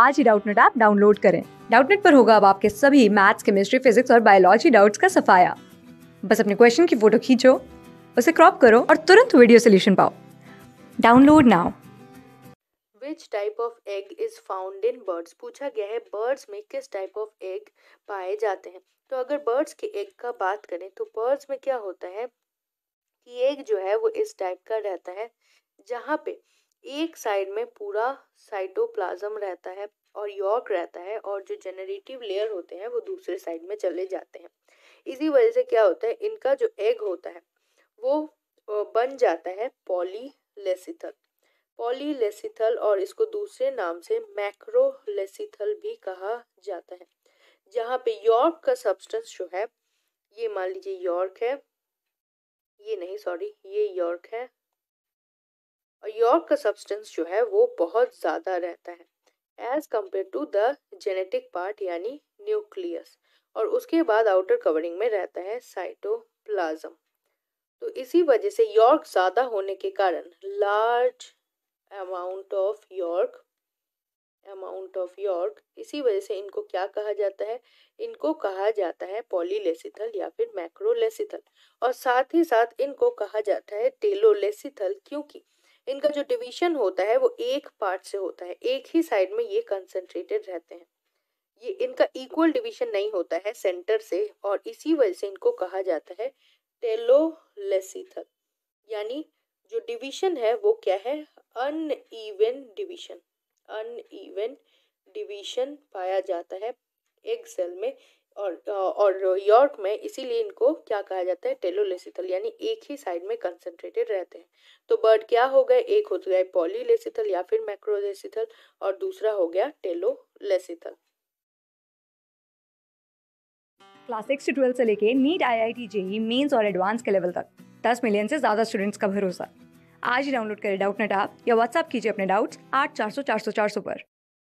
आज ही Doubtnut app download करें डाउटनेट पर होगा अब आपके सभी मैथ्स केमिस्ट्री फिजिक्स और बायोलॉजी डाउट्स का सफाया बस अपने क्वेश्चन की फोटो खींचो उसे क्रॉप करो और तुरंत वीडियो सोल्यूशन पाओ download now which type of egg is found in birds पूछा गया है बर्ड्स में किस टाइप ऑफ एग पाए जाते हैं तो अगर बर्ड्स के एग का बात करें तो बर्ड्स में क्या होता है कि एग जो है वो इस टाइप का रहता है जहाँ पे एक साइड में पूरा साइटोप्लाज्म रहता है और यॉर्क रहता है और जो जेनरेटिव लेयर होते हैं वो दूसरे साइड में चले जाते हैं इसी वजह से क्या होता है इनका जो एग होता है वो बन जाता है पॉलीलेसिथल पॉलीलेसिथल और इसको दूसरे नाम से मैक्रोलेसिथल भी कहा जाता है जहाँ पे यॉर्क का सब्सटेंस जो है ये मान लीजिए यॉर्क है ये नहीं सॉरी ये यॉर्क है यॉर्क का सब्सटेंस जो है वो बहुत ज़्यादा रहता है as compared to the genetic part यानी न्यूक्लियस और उसके बाद आउटर कवरिंग में रहता है साइटोप्लाज्म तो इसी वजह से यॉर्क ज़्यादा होने के कारण large amount of yolk amount of yolk इसी वजह से इनको क्या कहा जाता है इनको कहा जाता है पॉलीलेसिथल या फिर मैक्रोलेसिथल और साथ ही साथ इनको कहा जाता है टेलोलेसिथल क्योंकि इनका जो डिवीजन होता है वो एक पार्ट से होता है एक ही साइड में ये कंसेंट्रेटेड रहते हैं ये इनका इक्वल डिवीजन नहीं होता है सेंटर से और इसी वजह से इनको कहा जाता है टेलोलेसिथल यानी जो डिवीजन है वो क्या है un uneven division even division पाया जाता है एक सेल में और तो, और यॉर्क में इसीलिए इनको क्या कहा जाता है टेलोलेसिथल यानी एक ही साइड में कंसंट्रेटेड रहते हैं तो बर्ड क्या हो गए एक हो गए पॉलीलेसिथल या फिर मैक्रोलेसिथल और दूसरा हो गया टेलोलेसिथल क्लास सिक्स से ट्वेल्थ से लेके NEET I I T JEE mains और एडवांस के लेवल तक दस मिलियन से ज़्यादा स्टूडेंट्स का भरोसा आज ही डाउनलोड करें डाउट नेट आप या व्हाट्सअप कीजिए अपने डाउट्स आठ चार सौ चार सौ चार सौ पर